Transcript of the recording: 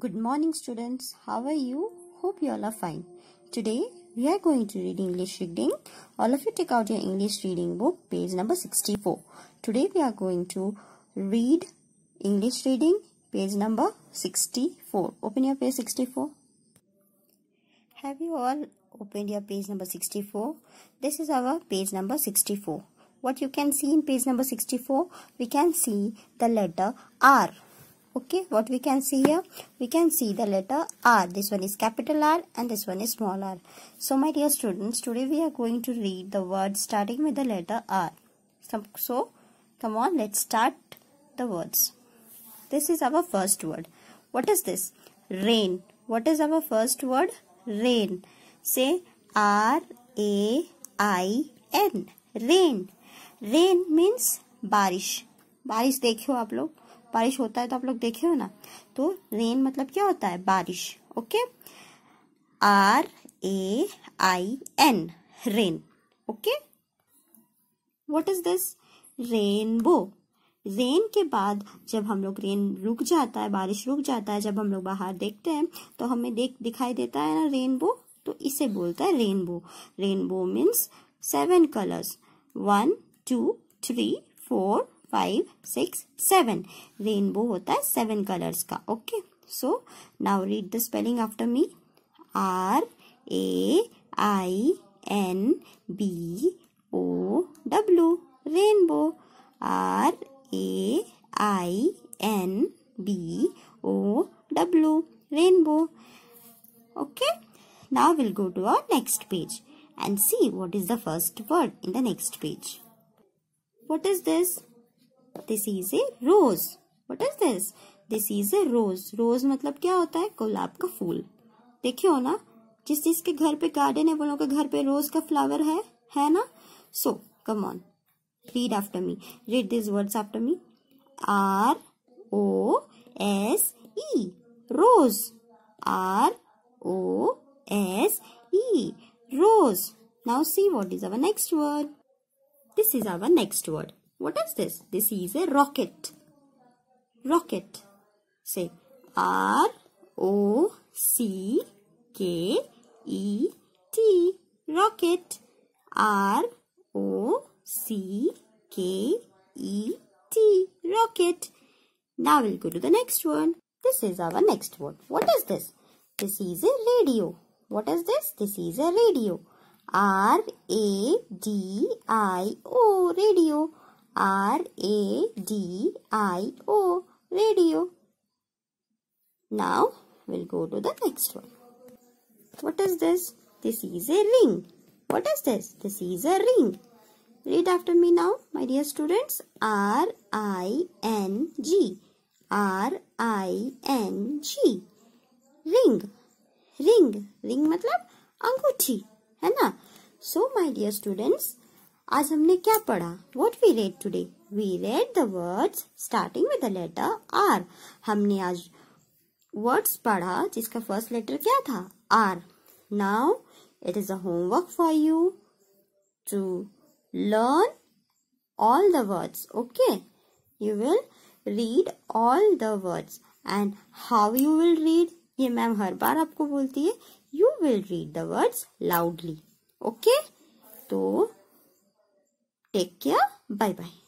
Good morning students. How are you? Hope you all are fine. Today we are going to read English reading. All of you take out your English reading book page number 64. Today we are going to read English reading page number 64. Open your page 64. Have you all opened your page number 64? This is our page number 64. What you can see in page number 64? We can see the letter R okay what we can see here we can see the letter r this one is capital r and this one is small r so my dear students today we are going to read the word starting with the letter r so come on let's start the words this is our first word what is this rain what is our first word rain say r a i n rain rain means बारिश बारिश देखे हो आप लोग बारिश होता है तो आप लोग देखे हो ना तो रेन मतलब क्या होता है बारिश okay R A I N rain okay what is this rainbow rain के बाद जब हम लोग रेन रुक जाता है बारिश रुक जाता है जब हम लोग बाहर देखते हैं तो हमें देख दिखाई देता है ना रेनबो तो इसे बोलता है rainbow rainbow means seven colours one two three four five six seven rainbow होता है सेवन कलर्स का okay so now read the spelling after me R A I N B O W rainbow R A I N B O W rainbow okay now will go to our next page and see what is the first word in the next page what is this this is a rose what is this this is a rose rose मतलब क्या होता है गुलाब का फूल देखिए हो ना जिस जिसके घर पे गार्डन है वो लोगों के घर पे रोज का फ्लावर है है no so come on read after me read this words after me R O S E rose R O S E rose now see what is our next word this is our next word What is this? This is a rocket. Rocket. Say R O C K E T. Rocket. R O C K E T. Rocket. Now we'll go to the next one. This is our next word. What is this? This is a radio. What is this? This is a radio. R A D I O radio. R A D I O radio. Now we'll go to the next one. What is this? This is a ring. What is this? This is a ring. Read after me now, my dear students. R I N G. R I N G. Ring. Ring. Ring मतलब अंगूठी है ना So my dear students. आज हमने क्या पढ़ा what we read today we read the words starting with the letter R हमने आज वर्ड्स पढ़ा जिसका फर्स्ट लेटर क्या था R now it is a homework for you to learn all the words okay you will read all the words and how you will read ये ma'am हर बार आपको बोलती है you will read the words loudly okay तो take care bye bye